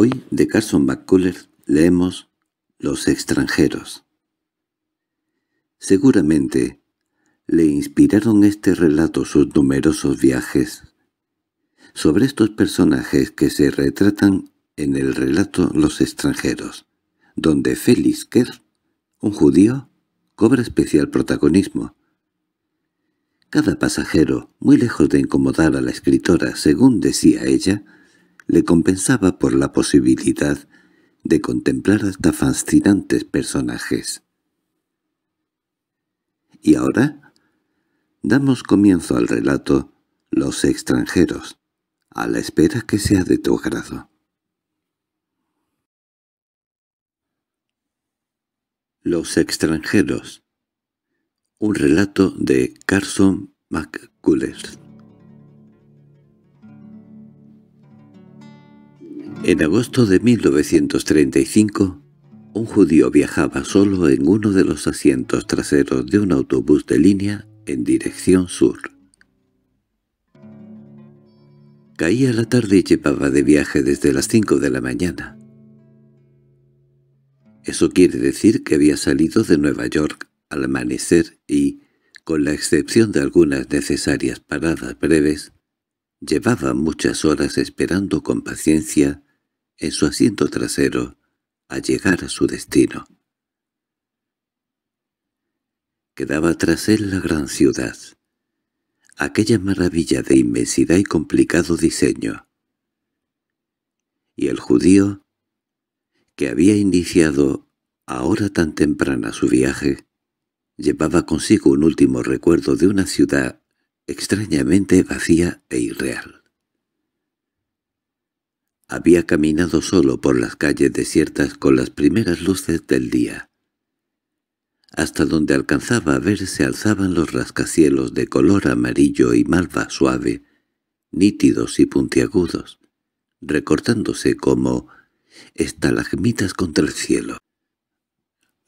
Hoy de Carson McCullers leemos Los extranjeros. Seguramente le inspiraron este relato sus numerosos viajes. Sobre estos personajes que se retratan en el relato Los extranjeros, donde Félix Kerr, un judío, cobra especial protagonismo. Cada pasajero, muy lejos de incomodar a la escritora, según decía ella, le compensaba por la posibilidad de contemplar hasta fascinantes personajes. Y ahora damos comienzo al relato Los extranjeros, a la espera que sea de tu grado. Los extranjeros Un relato de Carson McCullers En agosto de 1935, un judío viajaba solo en uno de los asientos traseros de un autobús de línea en dirección sur. Caía la tarde y llevaba de viaje desde las 5 de la mañana. Eso quiere decir que había salido de Nueva York al amanecer y, con la excepción de algunas necesarias paradas breves, llevaba muchas horas esperando con paciencia en su asiento trasero a llegar a su destino. Quedaba tras él la gran ciudad, aquella maravilla de inmensidad y complicado diseño. Y el judío, que había iniciado ahora tan temprana su viaje, llevaba consigo un último recuerdo de una ciudad extrañamente vacía e irreal. Había caminado solo por las calles desiertas con las primeras luces del día. Hasta donde alcanzaba a ver se alzaban los rascacielos de color amarillo y malva suave, nítidos y puntiagudos, recortándose como estalagmitas contra el cielo.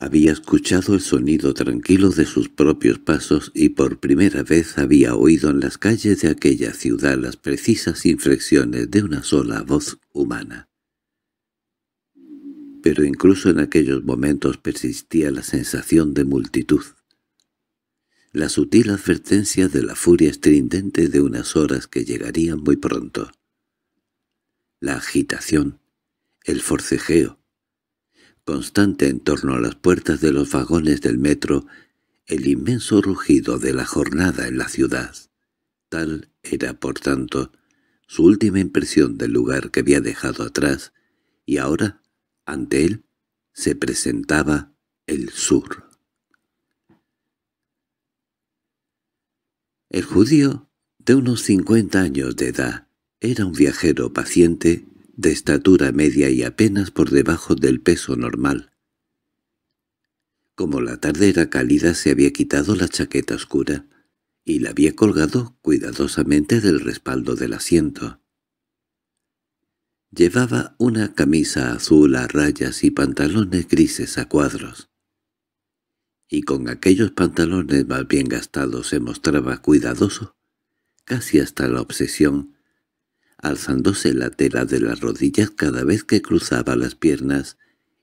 Había escuchado el sonido tranquilo de sus propios pasos y por primera vez había oído en las calles de aquella ciudad las precisas inflexiones de una sola voz humana. Pero incluso en aquellos momentos persistía la sensación de multitud. La sutil advertencia de la furia estridente de unas horas que llegarían muy pronto. La agitación, el forcejeo, constante en torno a las puertas de los vagones del metro el inmenso rugido de la jornada en la ciudad. Tal era, por tanto, su última impresión del lugar que había dejado atrás, y ahora, ante él, se presentaba el sur. El judío, de unos cincuenta años de edad, era un viajero paciente de estatura media y apenas por debajo del peso normal. Como la tarde era cálida se había quitado la chaqueta oscura y la había colgado cuidadosamente del respaldo del asiento. Llevaba una camisa azul a rayas y pantalones grises a cuadros. Y con aquellos pantalones más bien gastados se mostraba cuidadoso, casi hasta la obsesión, alzándose la tela de las rodillas cada vez que cruzaba las piernas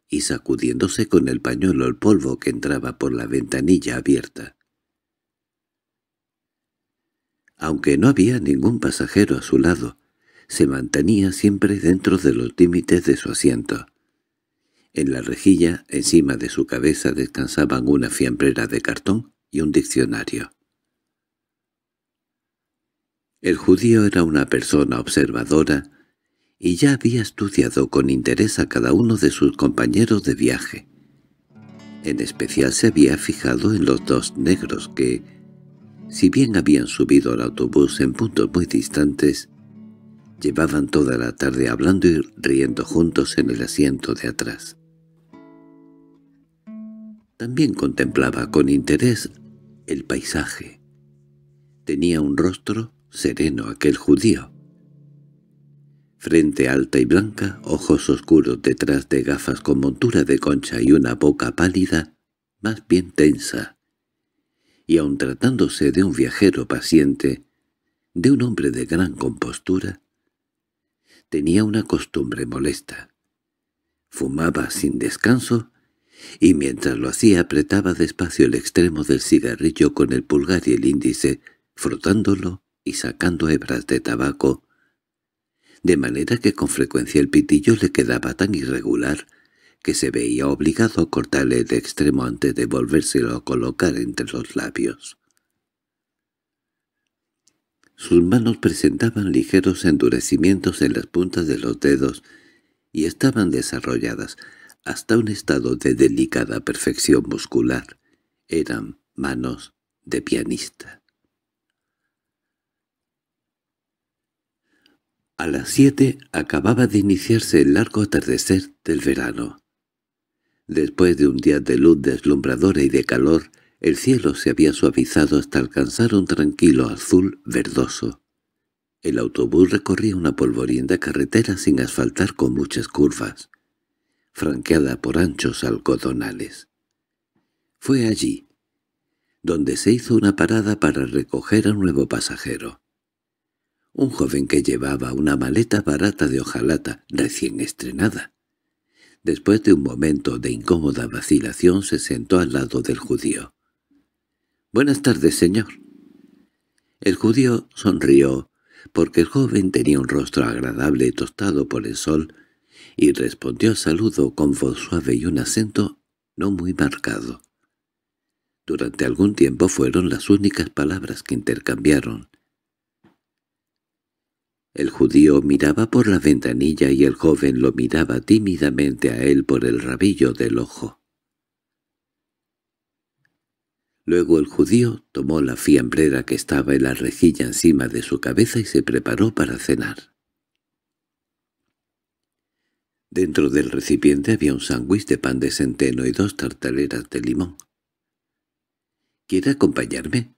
y sacudiéndose con el pañuelo el polvo que entraba por la ventanilla abierta. Aunque no había ningún pasajero a su lado, se mantenía siempre dentro de los límites de su asiento. En la rejilla, encima de su cabeza, descansaban una fiambrera de cartón y un diccionario. El judío era una persona observadora y ya había estudiado con interés a cada uno de sus compañeros de viaje. En especial se había fijado en los dos negros que, si bien habían subido al autobús en puntos muy distantes, llevaban toda la tarde hablando y riendo juntos en el asiento de atrás. También contemplaba con interés el paisaje. Tenía un rostro sereno aquel judío. Frente alta y blanca, ojos oscuros detrás de gafas con montura de concha y una boca pálida, más bien tensa. Y aun tratándose de un viajero paciente, de un hombre de gran compostura, tenía una costumbre molesta. Fumaba sin descanso y mientras lo hacía apretaba despacio el extremo del cigarrillo con el pulgar y el índice, frotándolo y sacando hebras de tabaco, de manera que con frecuencia el pitillo le quedaba tan irregular que se veía obligado a cortarle el extremo antes de volvérselo a colocar entre los labios. Sus manos presentaban ligeros endurecimientos en las puntas de los dedos y estaban desarrolladas hasta un estado de delicada perfección muscular. Eran manos de pianista. A las siete acababa de iniciarse el largo atardecer del verano. Después de un día de luz deslumbradora y de calor, el cielo se había suavizado hasta alcanzar un tranquilo azul verdoso. El autobús recorría una polvorienda carretera sin asfaltar con muchas curvas, franqueada por anchos algodonales. Fue allí, donde se hizo una parada para recoger a un nuevo pasajero un joven que llevaba una maleta barata de hojalata recién estrenada. Después de un momento de incómoda vacilación se sentó al lado del judío. «Buenas tardes, señor». El judío sonrió, porque el joven tenía un rostro agradable tostado por el sol, y respondió al saludo con voz suave y un acento no muy marcado. Durante algún tiempo fueron las únicas palabras que intercambiaron, el judío miraba por la ventanilla y el joven lo miraba tímidamente a él por el rabillo del ojo. Luego el judío tomó la fiambrera que estaba en la rejilla encima de su cabeza y se preparó para cenar. Dentro del recipiente había un sándwich de pan de centeno y dos tartaleras de limón. —¿Quiere acompañarme?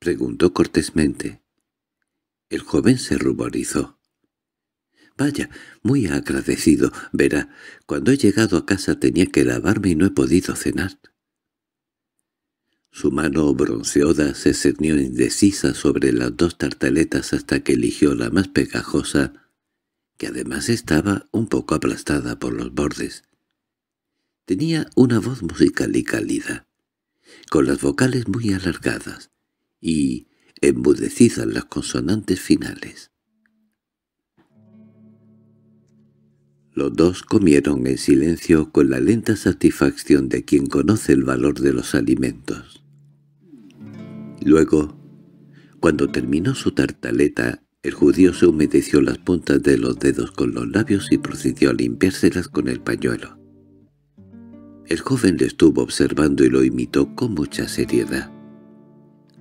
—preguntó cortésmente. El joven se ruborizó. «Vaya, muy agradecido. Verá, cuando he llegado a casa tenía que lavarme y no he podido cenar». Su mano bronceada se cernió indecisa sobre las dos tartaletas hasta que eligió la más pegajosa, que además estaba un poco aplastada por los bordes. Tenía una voz musical y cálida, con las vocales muy alargadas, y embudecidas las consonantes finales. Los dos comieron en silencio con la lenta satisfacción de quien conoce el valor de los alimentos. Luego, cuando terminó su tartaleta, el judío se humedeció las puntas de los dedos con los labios y procedió a limpiárselas con el pañuelo. El joven le estuvo observando y lo imitó con mucha seriedad.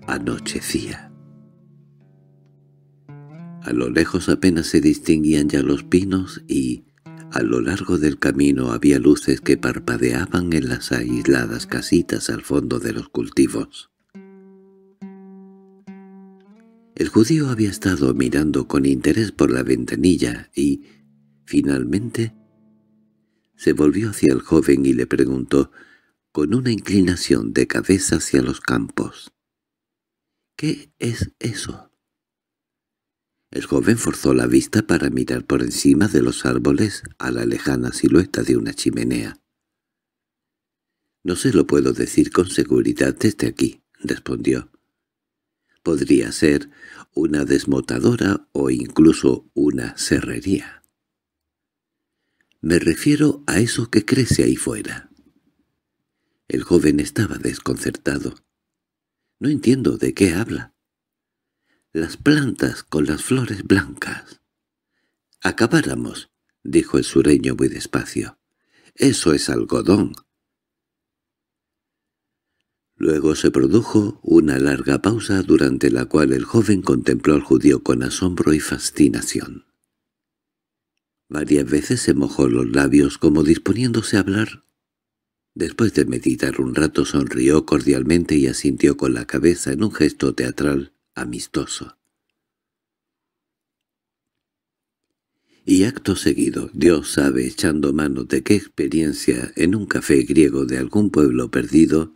Anochecía. A lo lejos apenas se distinguían ya los pinos y, a lo largo del camino, había luces que parpadeaban en las aisladas casitas al fondo de los cultivos. El judío había estado mirando con interés por la ventanilla y, finalmente, se volvió hacia el joven y le preguntó, con una inclinación de cabeza hacia los campos. ¿Qué es eso? El joven forzó la vista para mirar por encima de los árboles a la lejana silueta de una chimenea. —No se lo puedo decir con seguridad desde aquí —respondió. —Podría ser una desmotadora o incluso una serrería. —Me refiero a eso que crece ahí fuera. El joven estaba desconcertado. No entiendo de qué habla. Las plantas con las flores blancas. —Acabáramos —dijo el sureño muy despacio—. Eso es algodón. Luego se produjo una larga pausa durante la cual el joven contempló al judío con asombro y fascinación. Varias veces se mojó los labios como disponiéndose a hablar Después de meditar un rato sonrió cordialmente y asintió con la cabeza en un gesto teatral amistoso. Y acto seguido, Dios sabe echando mano de qué experiencia en un café griego de algún pueblo perdido,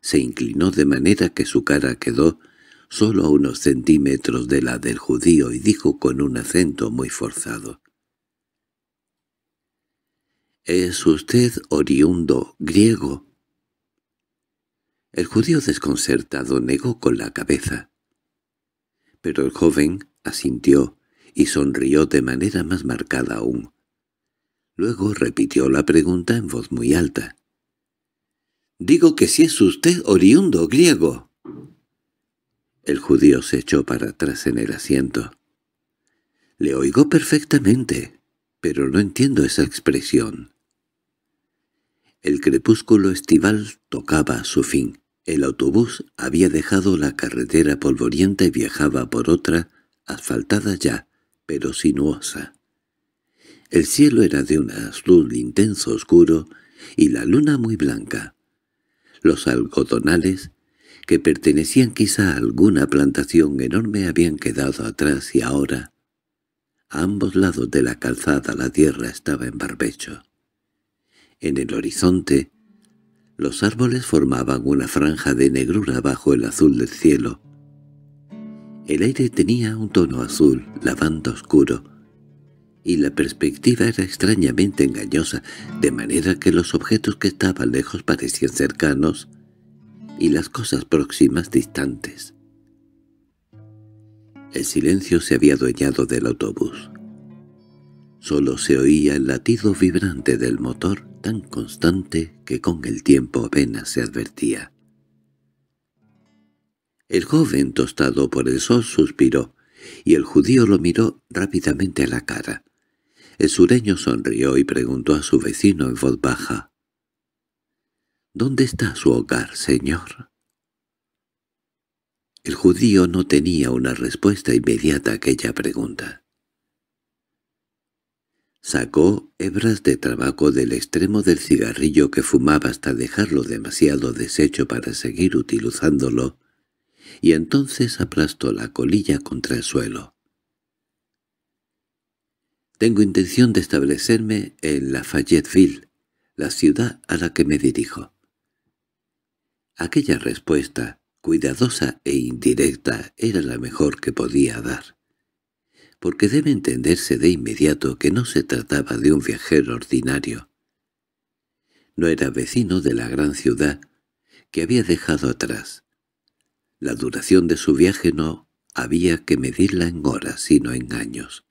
se inclinó de manera que su cara quedó solo a unos centímetros de la del judío y dijo con un acento muy forzado. —¿Es usted oriundo griego? El judío desconcertado negó con la cabeza. Pero el joven asintió y sonrió de manera más marcada aún. Luego repitió la pregunta en voz muy alta. —Digo que si es usted oriundo griego. El judío se echó para atrás en el asiento. —Le oigo perfectamente pero no entiendo esa expresión. El crepúsculo estival tocaba su fin. El autobús había dejado la carretera polvorienta y viajaba por otra, asfaltada ya, pero sinuosa. El cielo era de un azul intenso oscuro y la luna muy blanca. Los algodonales, que pertenecían quizá a alguna plantación enorme, habían quedado atrás y ahora a ambos lados de la calzada la tierra estaba en barbecho. En el horizonte, los árboles formaban una franja de negrura bajo el azul del cielo. El aire tenía un tono azul, lavando oscuro, y la perspectiva era extrañamente engañosa, de manera que los objetos que estaban lejos parecían cercanos y las cosas próximas distantes. El silencio se había adueñado del autobús. Solo se oía el latido vibrante del motor tan constante que con el tiempo apenas se advertía. El joven tostado por el sol suspiró, y el judío lo miró rápidamente a la cara. El sureño sonrió y preguntó a su vecino en voz baja. —¿Dónde está su hogar, señor? El judío no tenía una respuesta inmediata a aquella pregunta. Sacó hebras de trabajo del extremo del cigarrillo que fumaba hasta dejarlo demasiado deshecho para seguir utilizándolo, y entonces aplastó la colilla contra el suelo. Tengo intención de establecerme en Lafayetteville, la ciudad a la que me dirijo. Aquella respuesta cuidadosa e indirecta era la mejor que podía dar. Porque debe entenderse de inmediato que no se trataba de un viajero ordinario. No era vecino de la gran ciudad que había dejado atrás. La duración de su viaje no había que medirla en horas sino en años.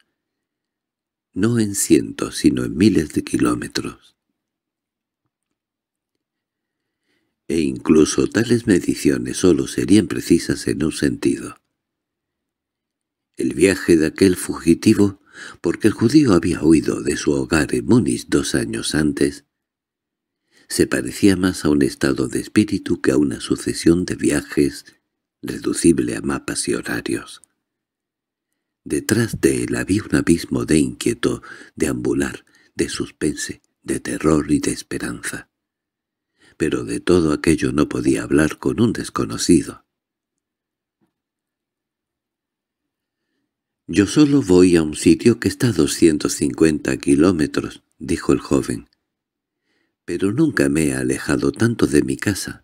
No en cientos sino en miles de kilómetros. e incluso tales mediciones solo serían precisas en un sentido. El viaje de aquel fugitivo, porque el judío había huido de su hogar en Munis dos años antes, se parecía más a un estado de espíritu que a una sucesión de viajes reducible a mapas y horarios. Detrás de él había un abismo de inquieto, de ambular, de suspense, de terror y de esperanza pero de todo aquello no podía hablar con un desconocido. «Yo solo voy a un sitio que está a 250 kilómetros», dijo el joven. «Pero nunca me he alejado tanto de mi casa».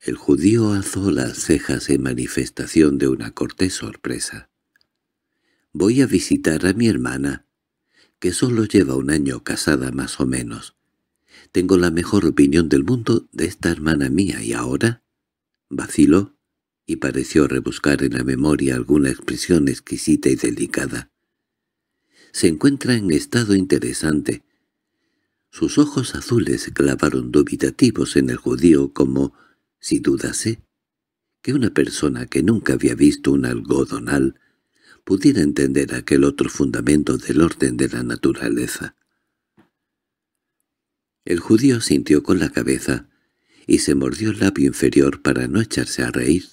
El judío alzó las cejas en manifestación de una cortés sorpresa. «Voy a visitar a mi hermana, que solo lleva un año casada más o menos. Tengo la mejor opinión del mundo de esta hermana mía y ahora... Vaciló y pareció rebuscar en la memoria alguna expresión exquisita y delicada. Se encuentra en estado interesante. Sus ojos azules clavaron dubitativos en el judío como si dudase que una persona que nunca había visto un algodonal pudiera entender aquel otro fundamento del orden de la naturaleza. El judío sintió con la cabeza y se mordió el labio inferior para no echarse a reír.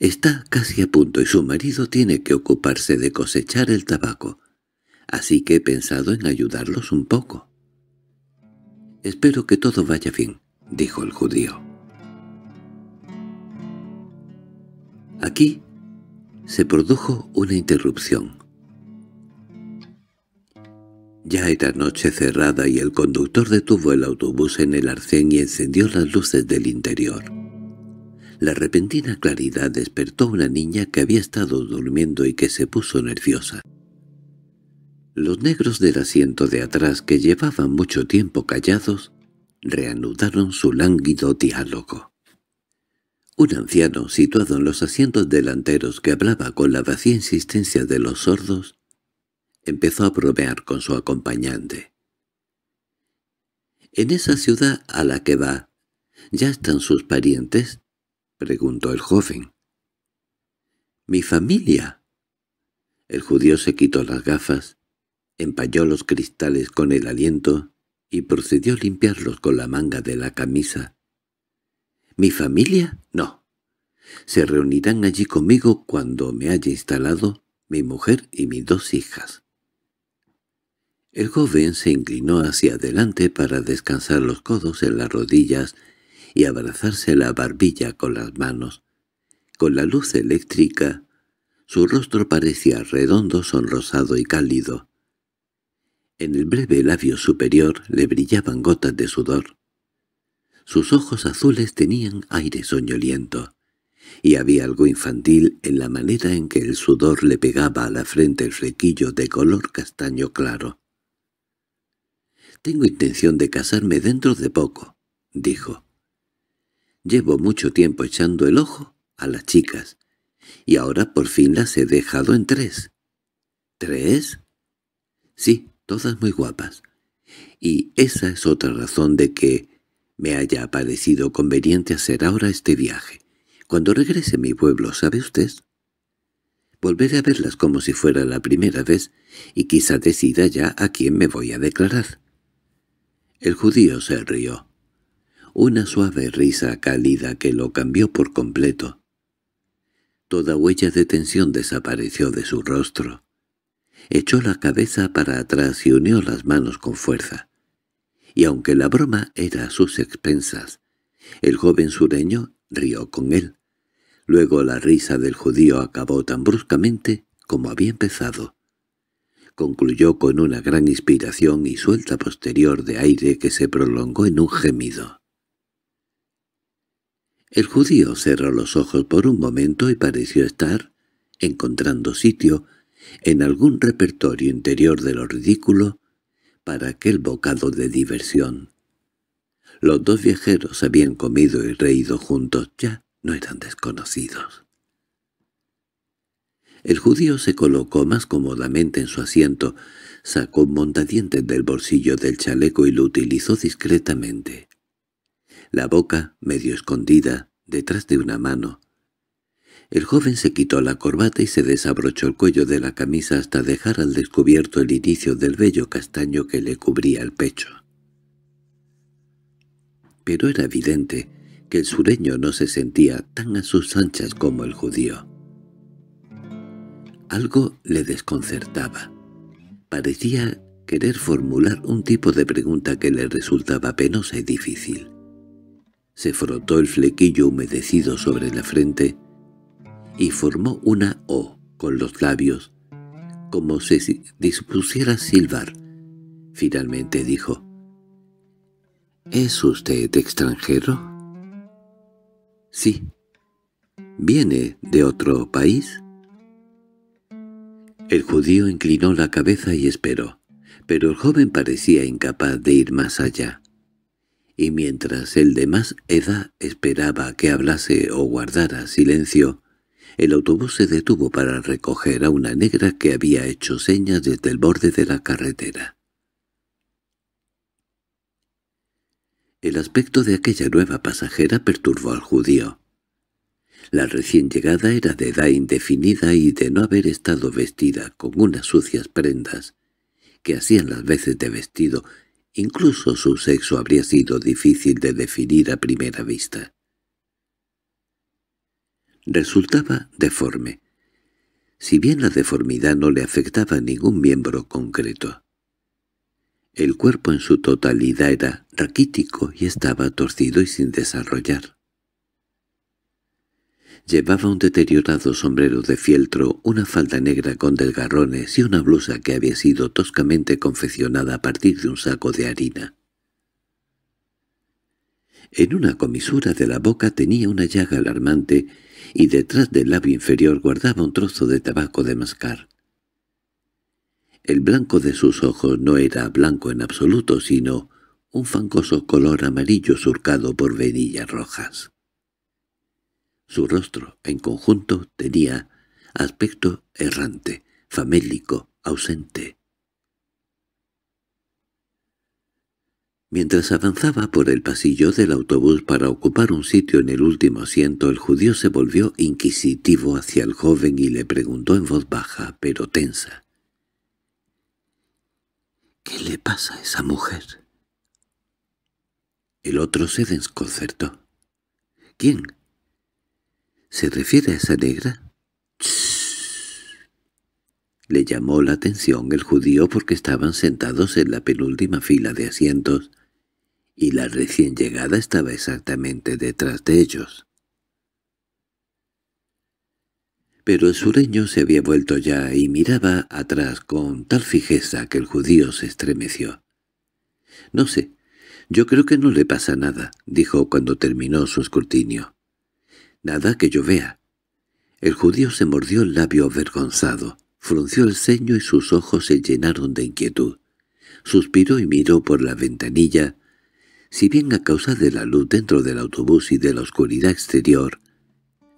Está casi a punto y su marido tiene que ocuparse de cosechar el tabaco, así que he pensado en ayudarlos un poco. «Espero que todo vaya bien», dijo el judío. Aquí se produjo una interrupción. Ya era noche cerrada y el conductor detuvo el autobús en el arcén y encendió las luces del interior. La repentina claridad despertó a una niña que había estado durmiendo y que se puso nerviosa. Los negros del asiento de atrás, que llevaban mucho tiempo callados, reanudaron su lánguido diálogo. Un anciano, situado en los asientos delanteros que hablaba con la vacía e insistencia de los sordos, empezó a bromear con su acompañante. —¿En esa ciudad a la que va, ya están sus parientes? —preguntó el joven. —¿Mi familia? El judío se quitó las gafas, empañó los cristales con el aliento y procedió a limpiarlos con la manga de la camisa. —¿Mi familia? No. Se reunirán allí conmigo cuando me haya instalado mi mujer y mis dos hijas. El joven se inclinó hacia adelante para descansar los codos en las rodillas y abrazarse la barbilla con las manos. Con la luz eléctrica, su rostro parecía redondo, sonrosado y cálido. En el breve labio superior le brillaban gotas de sudor. Sus ojos azules tenían aire soñoliento, y había algo infantil en la manera en que el sudor le pegaba a la frente el flequillo de color castaño claro. Tengo intención de casarme dentro de poco, dijo. Llevo mucho tiempo echando el ojo a las chicas, y ahora por fin las he dejado en tres. ¿Tres? Sí, todas muy guapas. Y esa es otra razón de que me haya parecido conveniente hacer ahora este viaje. Cuando regrese a mi pueblo, ¿sabe usted? Volveré a verlas como si fuera la primera vez, y quizá decida ya a quién me voy a declarar. El judío se rió. Una suave risa cálida que lo cambió por completo. Toda huella de tensión desapareció de su rostro. Echó la cabeza para atrás y unió las manos con fuerza. Y aunque la broma era a sus expensas, el joven sureño rió con él. Luego la risa del judío acabó tan bruscamente como había empezado concluyó con una gran inspiración y suelta posterior de aire que se prolongó en un gemido. El judío cerró los ojos por un momento y pareció estar, encontrando sitio, en algún repertorio interior de lo ridículo, para aquel bocado de diversión. Los dos viajeros habían comido y reído juntos, ya no eran desconocidos. El judío se colocó más cómodamente en su asiento, sacó un montadientes del bolsillo del chaleco y lo utilizó discretamente. La boca, medio escondida, detrás de una mano. El joven se quitó la corbata y se desabrochó el cuello de la camisa hasta dejar al descubierto el inicio del bello castaño que le cubría el pecho. Pero era evidente que el sureño no se sentía tan a sus anchas como el judío. Algo le desconcertaba. Parecía querer formular un tipo de pregunta que le resultaba penosa y difícil. Se frotó el flequillo humedecido sobre la frente y formó una O con los labios, como si dispusiera silbar. Finalmente dijo, —¿Es usted extranjero? —Sí. —¿Viene de otro país? El judío inclinó la cabeza y esperó, pero el joven parecía incapaz de ir más allá. Y mientras el de más edad esperaba que hablase o guardara silencio, el autobús se detuvo para recoger a una negra que había hecho señas desde el borde de la carretera. El aspecto de aquella nueva pasajera perturbó al judío. La recién llegada era de edad indefinida y de no haber estado vestida con unas sucias prendas que hacían las veces de vestido, incluso su sexo habría sido difícil de definir a primera vista. Resultaba deforme, si bien la deformidad no le afectaba a ningún miembro concreto. El cuerpo en su totalidad era raquítico y estaba torcido y sin desarrollar. Llevaba un deteriorado sombrero de fieltro, una falda negra con delgarrones y una blusa que había sido toscamente confeccionada a partir de un saco de harina. En una comisura de la boca tenía una llaga alarmante y detrás del labio inferior guardaba un trozo de tabaco de mascar. El blanco de sus ojos no era blanco en absoluto, sino un fangoso color amarillo surcado por venillas rojas. Su rostro, en conjunto, tenía aspecto errante, famélico, ausente. Mientras avanzaba por el pasillo del autobús para ocupar un sitio en el último asiento, el judío se volvió inquisitivo hacia el joven y le preguntó en voz baja, pero tensa. —¿Qué le pasa a esa mujer? El otro se desconcertó. —¿Quién? ¿Se refiere a esa negra? Le llamó la atención el judío porque estaban sentados en la penúltima fila de asientos y la recién llegada estaba exactamente detrás de ellos. Pero el sureño se había vuelto ya y miraba atrás con tal fijeza que el judío se estremeció. —No sé, yo creo que no le pasa nada —dijo cuando terminó su escrutinio nada que yo vea. El judío se mordió el labio avergonzado, frunció el ceño y sus ojos se llenaron de inquietud. Suspiró y miró por la ventanilla. Si bien a causa de la luz dentro del autobús y de la oscuridad exterior,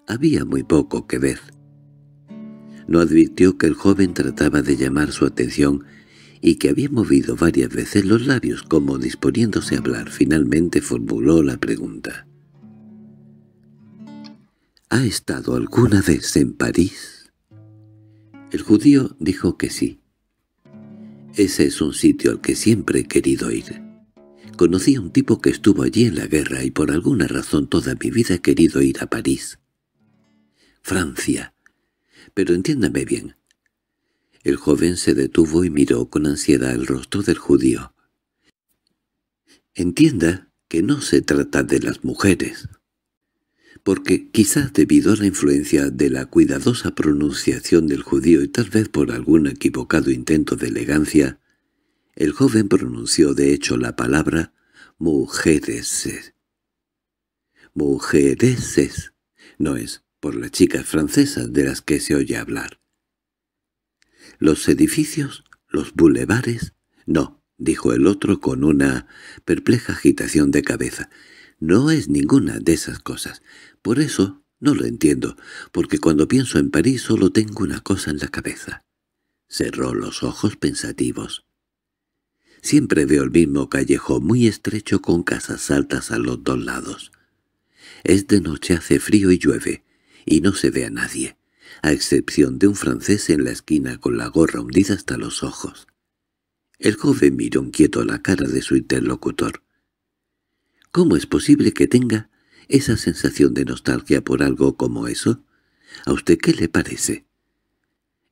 había muy poco que ver. No advirtió que el joven trataba de llamar su atención y que había movido varias veces los labios como disponiéndose a hablar. Finalmente formuló la pregunta. ¿Ha estado alguna vez en París? El judío dijo que sí. Ese es un sitio al que siempre he querido ir. Conocí a un tipo que estuvo allí en la guerra y por alguna razón toda mi vida he querido ir a París. Francia. Pero entiéndame bien. El joven se detuvo y miró con ansiedad el rostro del judío. Entienda que no se trata de las mujeres, porque quizás debido a la influencia de la cuidadosa pronunciación del judío y tal vez por algún equivocado intento de elegancia, el joven pronunció de hecho la palabra «mujeres». «Mujereses» no es por las chicas francesas de las que se oye hablar. «Los edificios, los bulevares, no», dijo el otro con una perpleja agitación de cabeza. No es ninguna de esas cosas. Por eso no lo entiendo, porque cuando pienso en París solo tengo una cosa en la cabeza. Cerró los ojos pensativos. Siempre veo el mismo callejón muy estrecho con casas altas a los dos lados. Es de noche, hace frío y llueve, y no se ve a nadie, a excepción de un francés en la esquina con la gorra hundida hasta los ojos. El joven miró inquieto la cara de su interlocutor. ¿Cómo es posible que tenga esa sensación de nostalgia por algo como eso? ¿A usted qué le parece?»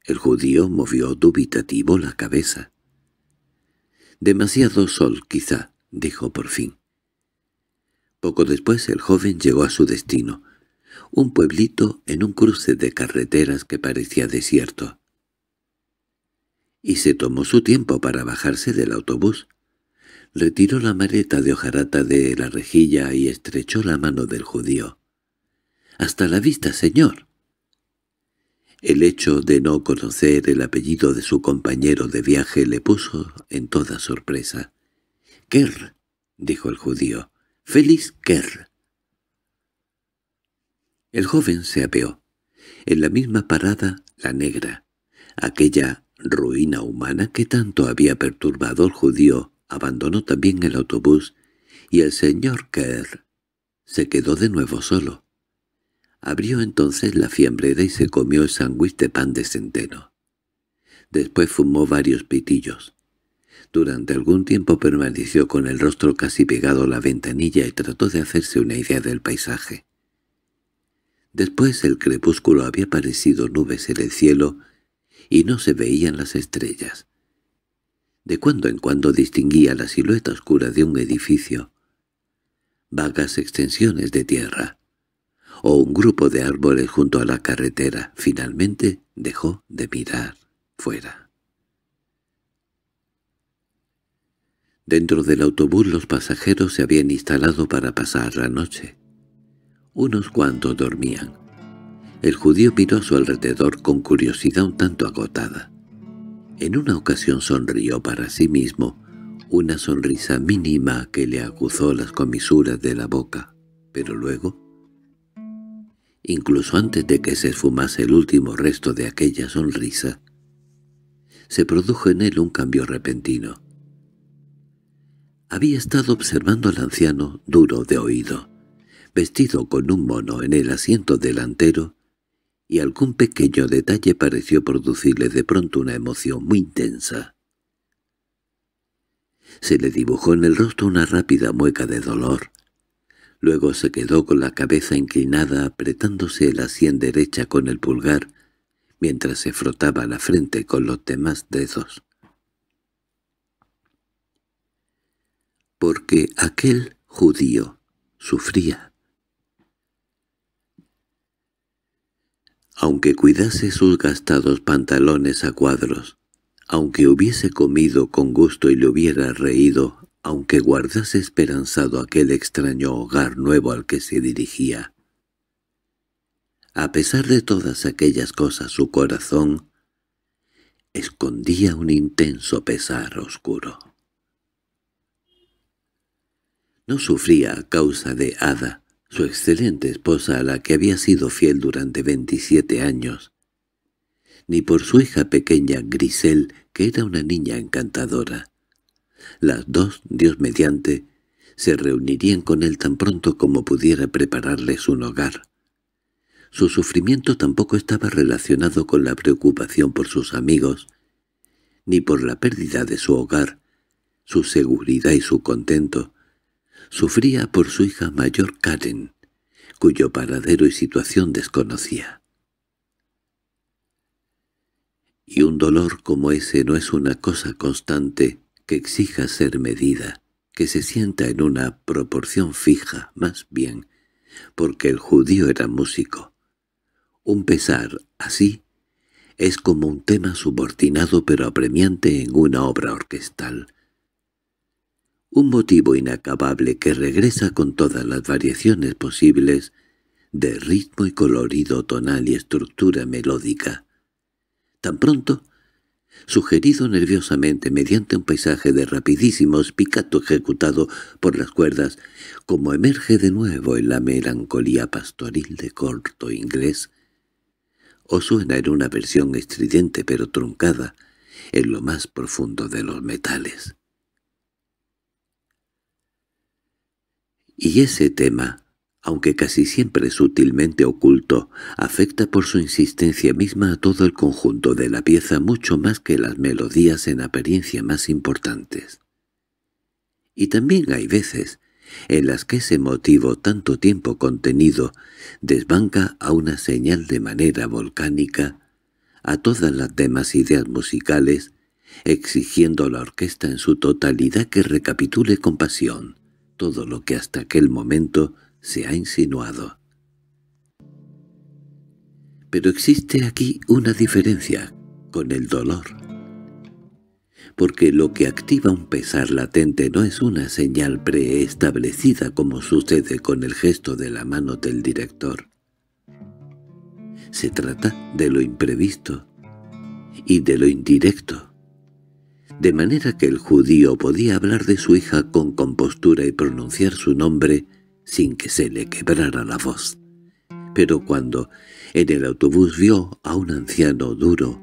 El judío movió dubitativo la cabeza. «Demasiado sol, quizá», dijo por fin. Poco después el joven llegó a su destino, un pueblito en un cruce de carreteras que parecía desierto. Y se tomó su tiempo para bajarse del autobús retiró la maleta de hojarata de la rejilla y estrechó la mano del judío. —¡Hasta la vista, señor! El hecho de no conocer el apellido de su compañero de viaje le puso en toda sorpresa. —Kerr —dijo el judío—, ¡Feliz Kerr. El joven se apeó. En la misma parada, la negra, aquella ruina humana que tanto había perturbado al judío abandonó también el autobús y el señor Kerr se quedó de nuevo solo. Abrió entonces la fiambrera y se comió el sándwich de pan de centeno. Después fumó varios pitillos. Durante algún tiempo permaneció con el rostro casi pegado a la ventanilla y trató de hacerse una idea del paisaje. Después el crepúsculo había parecido nubes en el cielo y no se veían las estrellas. De cuando en cuando distinguía la silueta oscura de un edificio, vagas extensiones de tierra, o un grupo de árboles junto a la carretera. Finalmente dejó de mirar fuera. Dentro del autobús los pasajeros se habían instalado para pasar la noche. Unos cuantos dormían. El judío miró a su alrededor con curiosidad un tanto agotada. En una ocasión sonrió para sí mismo, una sonrisa mínima que le aguzó las comisuras de la boca, pero luego, incluso antes de que se esfumase el último resto de aquella sonrisa, se produjo en él un cambio repentino. Había estado observando al anciano duro de oído, vestido con un mono en el asiento delantero y algún pequeño detalle pareció producirle de pronto una emoción muy intensa. Se le dibujó en el rostro una rápida mueca de dolor. Luego se quedó con la cabeza inclinada apretándose la sien derecha con el pulgar, mientras se frotaba la frente con los demás dedos. Porque aquel judío sufría. aunque cuidase sus gastados pantalones a cuadros, aunque hubiese comido con gusto y le hubiera reído, aunque guardase esperanzado aquel extraño hogar nuevo al que se dirigía. A pesar de todas aquellas cosas su corazón escondía un intenso pesar oscuro. No sufría a causa de Ada, su excelente esposa a la que había sido fiel durante 27 años, ni por su hija pequeña Grisel, que era una niña encantadora. Las dos, Dios mediante, se reunirían con él tan pronto como pudiera prepararles un hogar. Su sufrimiento tampoco estaba relacionado con la preocupación por sus amigos, ni por la pérdida de su hogar, su seguridad y su contento, Sufría por su hija mayor Karen, cuyo paradero y situación desconocía. Y un dolor como ese no es una cosa constante que exija ser medida, que se sienta en una proporción fija, más bien, porque el judío era músico. Un pesar así es como un tema subordinado pero apremiante en una obra orquestal, un motivo inacabable que regresa con todas las variaciones posibles de ritmo y colorido tonal y estructura melódica. Tan pronto, sugerido nerviosamente mediante un paisaje de rapidísimo picato ejecutado por las cuerdas, como emerge de nuevo en la melancolía pastoril de corto inglés, o suena en una versión estridente pero truncada, en lo más profundo de los metales. Y ese tema, aunque casi siempre sutilmente oculto, afecta por su insistencia misma a todo el conjunto de la pieza mucho más que las melodías en apariencia más importantes. Y también hay veces en las que ese motivo tanto tiempo contenido desbanca a una señal de manera volcánica a todas las demás ideas musicales, exigiendo a la orquesta en su totalidad que recapitule con pasión, todo lo que hasta aquel momento se ha insinuado. Pero existe aquí una diferencia con el dolor. Porque lo que activa un pesar latente no es una señal preestablecida como sucede con el gesto de la mano del director. Se trata de lo imprevisto y de lo indirecto de manera que el judío podía hablar de su hija con compostura y pronunciar su nombre sin que se le quebrara la voz. Pero cuando en el autobús vio a un anciano duro,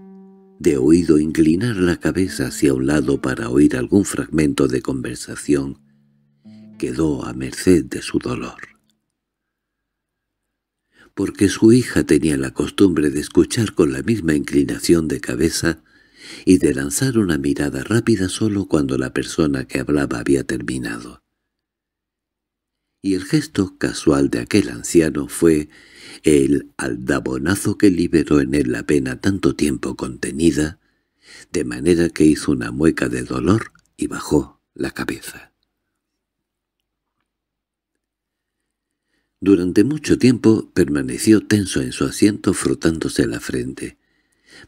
de oído inclinar la cabeza hacia un lado para oír algún fragmento de conversación, quedó a merced de su dolor. Porque su hija tenía la costumbre de escuchar con la misma inclinación de cabeza y de lanzar una mirada rápida solo cuando la persona que hablaba había terminado. Y el gesto casual de aquel anciano fue el aldabonazo que liberó en él la pena tanto tiempo contenida, de manera que hizo una mueca de dolor y bajó la cabeza. Durante mucho tiempo permaneció tenso en su asiento frotándose la frente.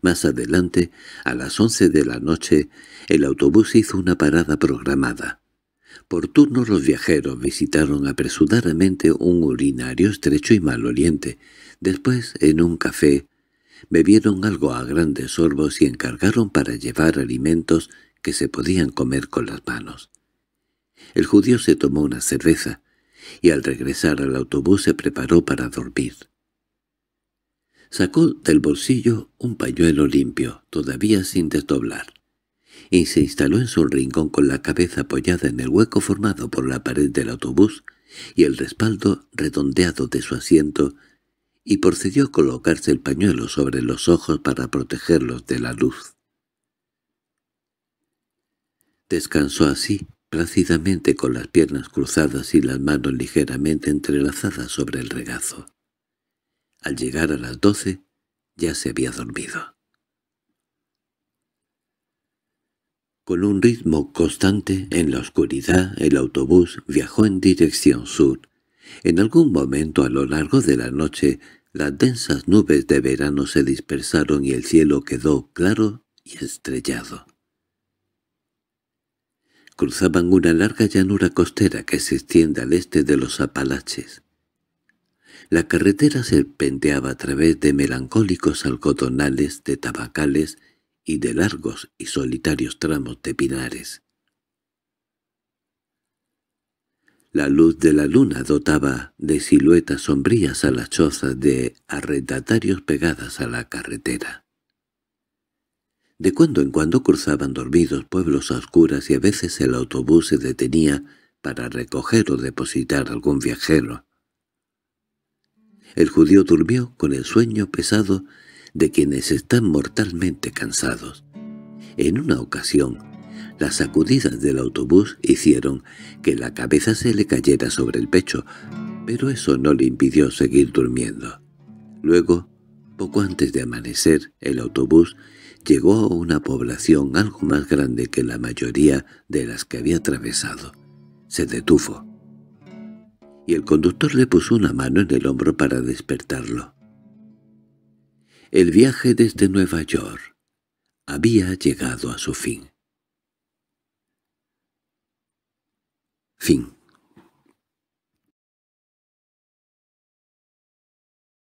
Más adelante, a las once de la noche, el autobús hizo una parada programada. Por turno los viajeros visitaron apresuradamente un urinario estrecho y maloliente. Después, en un café, bebieron algo a grandes sorbos y encargaron para llevar alimentos que se podían comer con las manos. El judío se tomó una cerveza, y al regresar al autobús se preparó para dormir. Sacó del bolsillo un pañuelo limpio, todavía sin desdoblar, y se instaló en su rincón con la cabeza apoyada en el hueco formado por la pared del autobús y el respaldo redondeado de su asiento, y procedió a colocarse el pañuelo sobre los ojos para protegerlos de la luz. Descansó así, plácidamente con las piernas cruzadas y las manos ligeramente entrelazadas sobre el regazo. Al llegar a las doce ya se había dormido. Con un ritmo constante, en la oscuridad el autobús viajó en dirección sur. En algún momento a lo largo de la noche las densas nubes de verano se dispersaron y el cielo quedó claro y estrellado. Cruzaban una larga llanura costera que se extiende al este de los Apalaches. La carretera serpenteaba a través de melancólicos algodonales de tabacales y de largos y solitarios tramos de pinares. La luz de la luna dotaba de siluetas sombrías a las chozas de arrendatarios pegadas a la carretera. De cuando en cuando cruzaban dormidos pueblos a oscuras y a veces el autobús se detenía para recoger o depositar algún viajero. El judío durmió con el sueño pesado de quienes están mortalmente cansados. En una ocasión, las sacudidas del autobús hicieron que la cabeza se le cayera sobre el pecho, pero eso no le impidió seguir durmiendo. Luego, poco antes de amanecer, el autobús llegó a una población algo más grande que la mayoría de las que había atravesado. Se detuvo y el conductor le puso una mano en el hombro para despertarlo. El viaje desde Nueva York había llegado a su fin. Fin